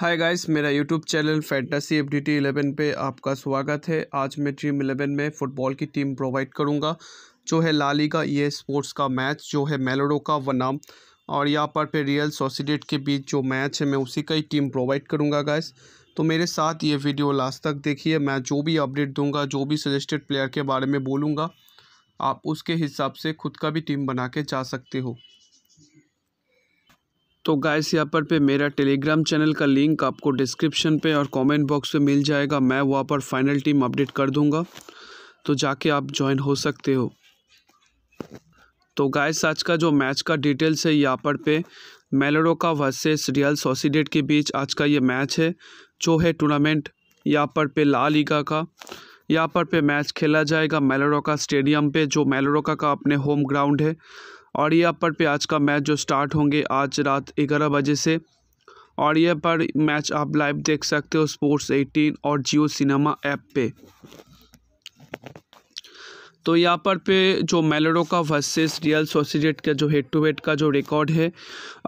हाय guys मेरा YouTube channel fantasy F D T eleven पे आपका स्वागत है आज मैं ड्रीम इलेवन में फ़ुटबॉल की टीम प्रोवाइड करूँगा जो है लाली का ये स्पोर्ट्स का मैच जो है मेलोडो का वनाम और यहाँ पर फिर रियल सोसिडेट के बीच जो मैच है मैं उसी का ही टीम प्रोवाइड करूँगा गाइस तो मेरे साथ ये वीडियो लास्ट तक देखिए मैं जो भी अपडेट दूँगा जो भी सजेस्टेड प्लेयर के बारे में बोलूँगा आप उसके हिसाब से खुद का भी टीम बना के जा सकते हो तो गाइस यहाँ पर पे मेरा टेलीग्राम चैनल का लिंक आपको डिस्क्रिप्शन पे और कमेंट बॉक्स पे मिल जाएगा मैं वहाँ पर फाइनल टीम अपडेट कर दूँगा तो जाके आप ज्वाइन हो सकते हो तो गाइस आज का जो मैच का डिटेल्स है यहाँ पर पे मेलोडो का वर्सेस रियल सोसीडेट के बीच आज का ये मैच है जो है टूर्नामेंट यहाँ पर पे ला लीगा का यहाँ पर पे मैच खेला जाएगा मेलोडो का स्टेडियम पे जो मेलोडो का, का अपने होम ग्राउंड है और ये पर पे आज का मैच जो स्टार्ट होंगे आज रात ग्यारह बजे से और यह पर मैच आप लाइव देख सकते हो स्पोर्ट्स 18 और जियो सिनेमा ऐप पे तो यहाँ पर पे जो मेलेडो का वर्सेस रियल सोसिडेट का जो हेड टू हेड का जो रिकॉर्ड है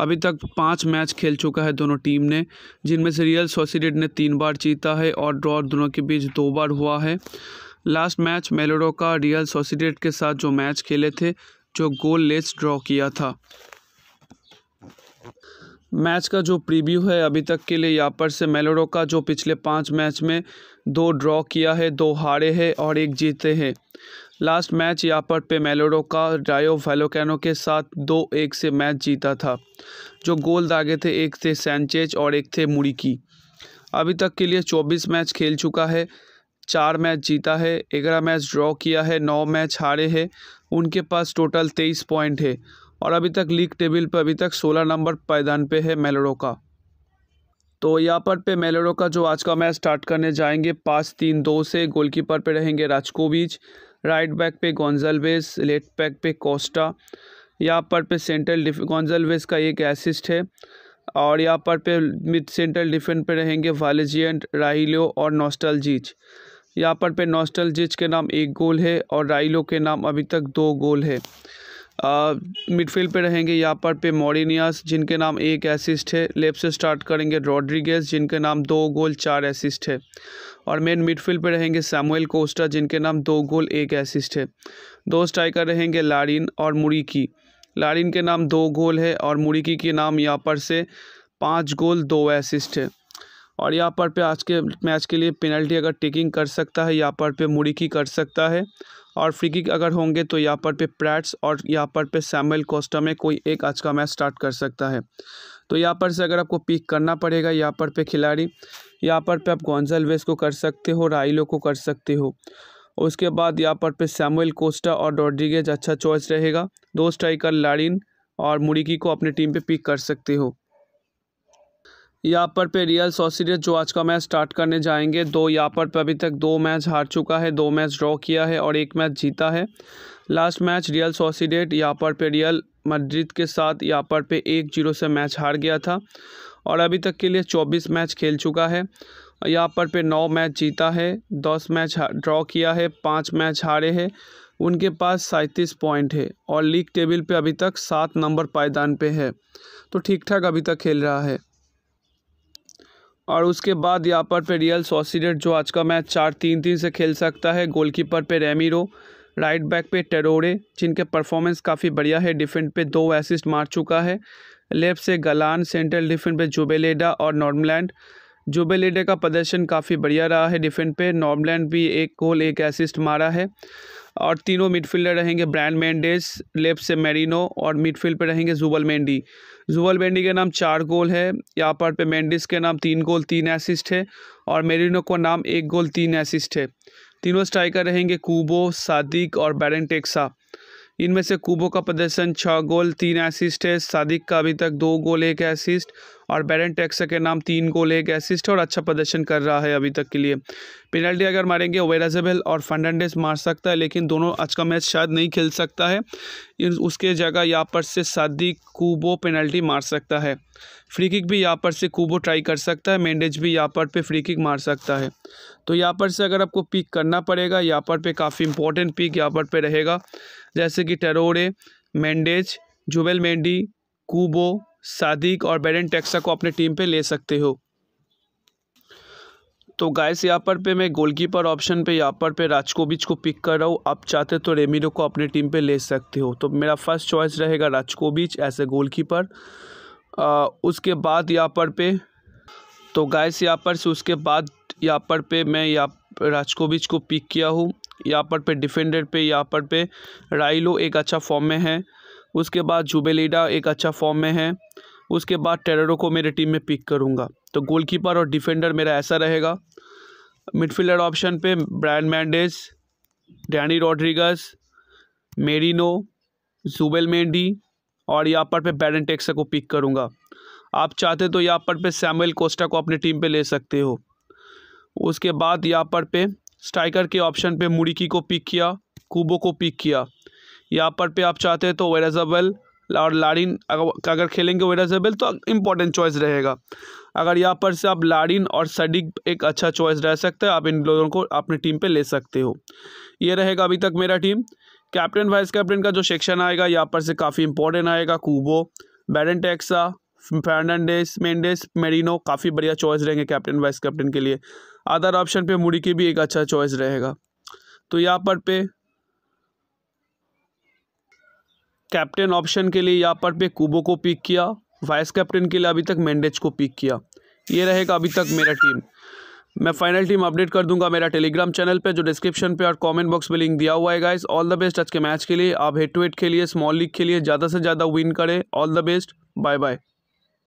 अभी तक पांच मैच खेल चुका है दोनों टीम ने जिनमें से रियल सोसिडेट ने तीन बार जीता है और ड्रॉ दोनों के बीच दो बार हुआ है लास्ट मैच मेलेडो का रियल सोसिडेट के साथ जो मैच खेले थे जो गोल लेस ड्रॉ किया था मैच का जो प्रीव्यू है अभी तक के लिए यहाँ पर से मेलोडो का जो पिछले पाँच मैच में दो ड्रॉ किया है दो हारे हैं और एक जीते हैं लास्ट मैच यहाँ पर पे मेलोडो का डायो वेलोकैनो के साथ दो एक से मैच जीता था जो गोल दागे थे एक थे सैनचेज और एक थे मुड़की अभी तक के लिए चौबीस मैच खेल चुका है चार मैच जीता है ग्यारह मैच ड्रॉ किया है नौ मैच हारे है उनके पास टोटल तेईस पॉइंट है और अभी तक लीग टेबल पर अभी तक सोलह नंबर पायदान पे है मेलोडो का तो यहाँ पर पे मेलोडो का जो आज का मैच स्टार्ट करने जाएंगे पाँच तीन दो से गोलकीपर पे रहेंगे राजकोविच राइट बैक पे गोंजलवेस लेफ्ट बैक पे कोस्टा यहाँ पर पे सेंट्रल गोंजलवेस का एक एसिस्ट है और यहाँ पर पे मिड सेंट्रल डिफेंस पे रहेंगे वालेजियंट राहिलो और नोस्टलजीच यहाँ पर पे नॉस्टलजिच के नाम एक गोल है और राइलो के नाम अभी तक दो गोल है मिडफील्ड पे रहेंगे यहाँ पर पे मोरिनियास जिनके नाम एक असिस्ट है लेफ्ट से स्टार्ट करेंगे रॉड्रिगेज जिनके नाम दो गोल चार असिस्ट है और मेन मिडफील्ड पे रहेंगे सैमुअल कोस्टा जिनके नाम दो गोल एक असिस्ट है दो स्ट्राइकर रहेंगे लारिन और मुरीकी लारिन के नाम दो गोल है और मुरीकी के नाम यहाँ पर से पाँच गोल दो असिस्ट है और यहाँ पर पे आज के मैच के लिए पेनल्टी अगर टेकिंग कर सकता है यहाँ पर पे मुड़िकी कर सकता है और फ्री किक अगर होंगे तो यहाँ पर पे प्रैट्स और यहाँ पर पे सैमुअल कोस्टा में कोई एक आज का मैच स्टार्ट कर सकता है तो यहाँ पर से अगर आपको पिक करना पड़ेगा यहाँ पर पे खिलाड़ी यहाँ पर पे आप गॉन्जलवेस को कर सकते हो राइलो को कर सकते हो उसके बाद यहाँ पर पे सैमुअल कोस्टा और रॉड्रिगेज अच्छा चॉइस रहेगा दो स्ट्राइकर लाडिन और मुड़िकी को अपने टीम पे पिक कर सकते हो यहाँ पर पे रियल सोसीडियस जो आज का मैच स्टार्ट करने जाएंगे दो यहाँ पर पे अभी तक दो मैच हार चुका है दो मैच ड्रॉ किया है और एक मैच जीता है लास्ट मैच रियल सोसीडेट यहाँ पर पे रियल मड्रिद के साथ यहाँ पर पे एक जीरो से मैच हार गया था और अभी तक के लिए चौबीस मैच खेल चुका है यहाँ पर पे नौ मैच जीता है दस मैच ड्रॉ किया है पाँच मैच हारे है उनके पास सैंतीस पॉइंट है और लीग टेबल पर अभी तक सात नंबर पायदान पर है तो ठीक ठाक अभी तक खेल रहा है और उसके बाद यहाँ पर पे रियल सोसीडेट जो आज का मैच चार तीन तीन से खेल सकता है गोलकीपर पे रेमिरो राइट बैक पे टेरोरे जिनके परफॉर्मेंस काफ़ी बढ़िया है डिफेंड पे दो एसिस्ट मार चुका है लेफ्ट से गलान सेंट्रल डिफेंड पे जुबेलेडा और नॉर्मलैंड जुबेलेडा का प्रदर्शन काफ़ी बढ़िया रहा है डिफेंड पे नॉर्मलैंड भी एक गोल एक एसिस्ट मारा है और तीनों मिडफील्डर रहेंगे ब्रैंड मैंडेस लेफ्ट से मेरिनो और मिडफील्ड पे रहेंगे जुबल मेंडी जुबल मेंडी के नाम चार गोल है यहाँ पर पे मेंडिस के नाम तीन गोल तीन असिस्ट है और मेरिनो का नाम एक गोल तीन असिस्ट है तीनों स्ट्राइकर रहेंगे कूबो सादिक और बैरन टेक्सा इनमें से कुबो का प्रदर्शन छः गोल तीन असिस्ट है सादिक का अभी तक दो गोल एक असिस्ट और बैरन टैक्सा के नाम तीन गोल एक असिस्ट और अच्छा प्रदर्शन कर रहा है अभी तक के लिए पेनल्टी अगर मारेंगे वेराजेबल और फर्नांडिस मार सकता है लेकिन दोनों आज का मैच शायद नहीं खेल सकता है उसके जगह यहाँ पर से सादिक कुबो पेनल्टी मार सकता है फ्री किक भी यहाँ पर से कुबो ट्राई कर सकता है मैंडेज भी यहाँ पर पे फ्री किक मार सकता है तो यहाँ पर से अगर आपको पिक करना पड़ेगा यहाँ पर पे काफ़ी इंपॉर्टेंट पिक यहाँ पर पे रहेगा जैसे कि Traore Mendez Zubeldia Mendy Kubo Sadiq और बैडन टेक्सा को अपने टीम पे ले सकते हो तो गाइस यहाँ पर पे मैं गोलकीपर ऑप्शन पे यहाँ पर पे राजकोविच को पिक कर रहा हूँ आप चाहते तो रेमिरो को अपने टीम पे ले सकते हो तो मेरा फर्स्ट चॉइस रहेगा राजकोविच एज ए गोलकीपर उसके बाद यहाँ पर पे तो गाइस यहाँ पर से उसके बाद यहाँ पर पे मैं यहाँ राजकोविच को पिक किया हूँ यहाँ पर पे डिफेंडर पे यहाँ पर पे राइलो एक अच्छा फॉर्म में है उसके बाद जुबेलीडा एक अच्छा फॉर्म में है उसके बाद टेररो को मेरे टीम में पिक करूँगा तो गोलकीपर और डिफेंडर मेरा ऐसा रहेगा मिडफील्डर ऑप्शन पे Brais Mendez Danny Rodrigues Merino Zubeldia Mendy और यहाँ पर पे बैरन टेक्सा को पिक करूँगा आप चाहते तो यहाँ पर पे सैमुअल कोस्टा को अपने टीम पे ले सकते हो उसके बाद यहाँ पर पे स्ट्राइकर के ऑप्शन पे मुड़िकी को पिक किया कुबो को पिक किया यहाँ पर पे आप चाहते हैं तो वेराजबल और लारिन अगर अगर खेलेंगे वेराजबल तो इम्पोर्टेंट चॉइस रहेगा अगर यहाँ पर से आप लारिन और सडिक एक अच्छा चॉइस रह सकता है आप इन लोगों को अपनी टीम पे ले सकते हो ये रहेगा अभी तक मेरा टीम कैप्टन वाइस कैप्टन का जो सेक्शन आएगा यहाँ पर से काफ़ी इंपॉर्टेंट आएगा Kubo Barrenetxea Fernandes Mendes Merino काफ़ी बढ़िया चॉइस रहेंगे कैप्टन वाइस कैप्टन के लिए अदर ऑप्शन पे मुड़ी के भी एक अच्छा चॉइस रहेगा तो यहाँ पर पे कैप्टन ऑप्शन के लिए यहाँ पर पे कुबो को पिक किया वाइस कैप्टन के लिए अभी तक मैंडेज को पिक किया ये रहेगा अभी तक मेरा टीम मैं फाइनल टीम अपडेट कर दूंगा मेरा टेलीग्राम चैनल पे जो डिस्क्रिप्शन पे और कमेंट बॉक्स में लिंक दिया हुआ है गाइस ऑल द बेस्ट आज के मैच के लिए आप हेड टू हेड खेलिए स्मॉल लीग खेलिए ज़्यादा से ज़्यादा विन करें all the best bye bye